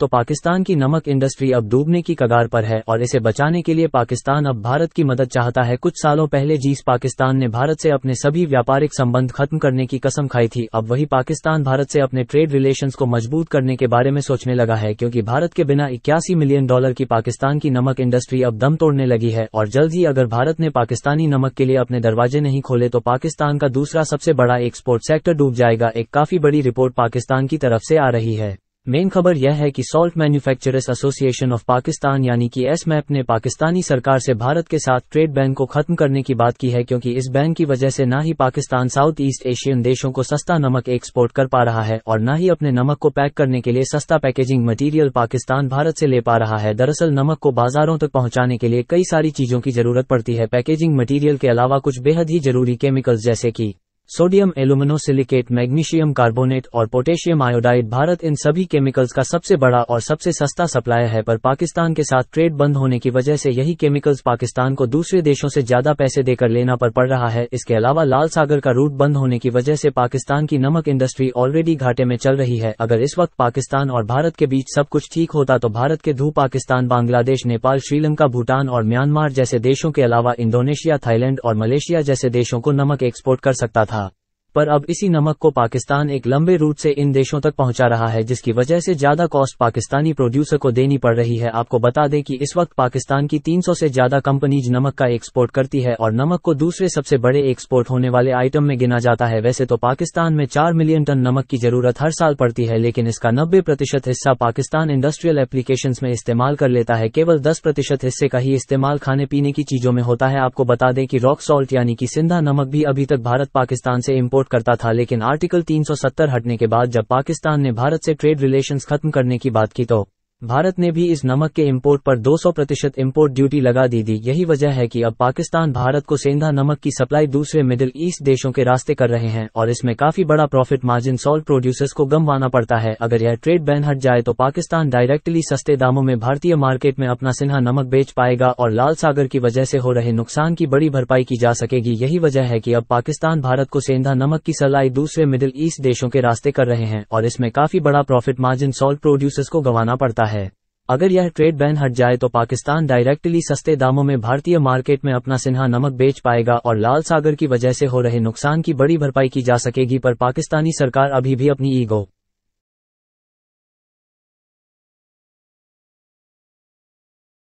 तो पाकिस्तान की नमक इंडस्ट्री अब डूबने की कगार पर है और इसे बचाने के लिए पाकिस्तान अब भारत की मदद चाहता है कुछ सालों पहले जीस पाकिस्तान ने भारत से अपने सभी व्यापारिक संबंध खत्म करने की कसम खाई थी अब वही पाकिस्तान भारत से अपने ट्रेड रिलेशंस को मजबूत करने के बारे में सोचने लगा है क्योंकि भारत के बिना इक्यासी मिलियन डॉलर की पाकिस्तान की नमक इंडस्ट्री अब दम तोड़ने लगी है और जल्द ही अगर भारत ने पाकिस्तानी नमक के लिए अपने दरवाजे नहीं खोले तो पाकिस्तान का दूसरा सबसे बड़ा एक्सपोर्ट सेक्टर डूब जाएगा एक काफी बड़ी रिपोर्ट पाकिस्तान की तरफ से आ रही है मेन खबर यह है कि salt manufacturers association of Pakistan यानी कि एस मैप ने पाकिस्तानी सरकार से भारत के साथ ट्रेड बैन को खत्म करने की बात की है क्योंकि इस बैन की वजह से न ही पाकिस्तान साउथ ईस्ट एशियन देशों को सस्ता नमक एक्सपोर्ट कर पा रहा है और न ही अपने नमक को पैक करने के लिए सस्ता पैकेजिंग मटीरियल पाकिस्तान भारत से ले पा रहा है दरअसल नमक को बाजारों तक पहुंचाने के लिए कई सारी चीजों की जरूरत पड़ती है पैकेजिंग मटीरियल के अलावा कुछ बेहद ही जरूरी केमिकल्स जैसे की सोडियम एल्यूमिनोसिलिकेट मैग्नीशियम कार्बोनेट और पोटेशियम आयोडाइड भारत इन सभी केमिकल्स का सबसे बड़ा और सबसे सस्ता सप्लायर है पर पाकिस्तान के साथ ट्रेड बंद होने की वजह से यही केमिकल्स पाकिस्तान को दूसरे देशों से ज्यादा पैसे देकर लेना पर पड़ रहा है इसके अलावा लाल सागर का रूट बंद होने की वजह से पाकिस्तान की नमक इंडस्ट्री ऑलरेडी घाटे में चल रही है अगर इस वक्त पाकिस्तान और भारत के बीच सब कुछ ठीक होता तो भारत के धू पाकिस्तान बांग्लादेश नेपाल श्रीलंका भूटान और म्यांमार जैसे देशों के अलावा इंडोनेशिया थाईलैंड और मलेशिया जैसे देशों को नमक एक्सपोर्ट कर सकता था पर अब इसी नमक को पाकिस्तान एक लंबे रूट से इन देशों तक पहुंचा रहा है जिसकी वजह से ज्यादा कॉस्ट पाकिस्तानी प्रोड्यूसर को देनी पड़ रही है आपको बता दें कि इस वक्त पाकिस्तान की 300 से ज्यादा कंपनीज नमक का एक्सपोर्ट करती है और नमक को दूसरे सबसे बड़े एक्सपोर्ट होने वाले आइटम में गिना जाता है वैसे तो पाकिस्तान में चार मिलियन टन नमक की जरूरत हर साल पड़ती है लेकिन इसका नब्बे प्रतिशत हिस्सा पाकिस्तान इंडस्ट्रियल एप्लीकेशन में इस्तेमाल कर लेता है केवल दस प्रतिशत हिस्से का ही इस्तेमाल खाने पीने की चीजों में होता है आपको बता दें कि रॉक सॉल्ट यानी कि सिंधा नमक भी अभी तक भारत पाकिस्तान से इम्पोर्ट सपोर्ट करता था लेकिन आर्टिकल 370 हटने के बाद जब पाकिस्तान ने भारत से ट्रेड रिलेशंस खत्म करने की बात की तो भारत ने भी इस नमक के इम्पोर्ट पर 200 प्रतिशत इम्पोर्ट ड्यूटी लगा दी थी यही वजह है कि अब पाकिस्तान भारत को सेंधा नमक की सप्लाई दूसरे मिडिल ईस्ट देशों के रास्ते कर रहे हैं और इसमें काफी बड़ा प्रॉफिट मार्जिन सॉल्ट प्रोड्यूसर्स को गमवाना पड़ता है अगर यह ट्रेड बैन हट जाए तो पाकिस्तान डायरेक्टली सस्ते दामों में भारतीय मार्केट में अपना सिन्हा नमक बेच पाएगा और लाल सागर की वजह से हो रहे नुकसान की बड़ी भरपाई की जा सकेगी यही वजह है कि अब पाकिस्तान भारत को सेंधा नमक की सप्लाई दूसरे मिडिल ईस्ट देशों के रास्ते कर रहे हैं और इसमें काफी बड़ा प्रॉफिट मार्जिन सॉल्ट प्रोड्यूसर्स को गंवाना पड़ता है है अगर यह ट्रेड बैन हट जाए तो पाकिस्तान डायरेक्टली सस्ते दामों में भारतीय मार्केट में अपना सिन्हा नमक बेच पाएगा और लाल सागर की वजह से हो रहे नुकसान की बड़ी भरपाई की जा सकेगी पर पाकिस्तानी सरकार अभी भी अपनी ईगो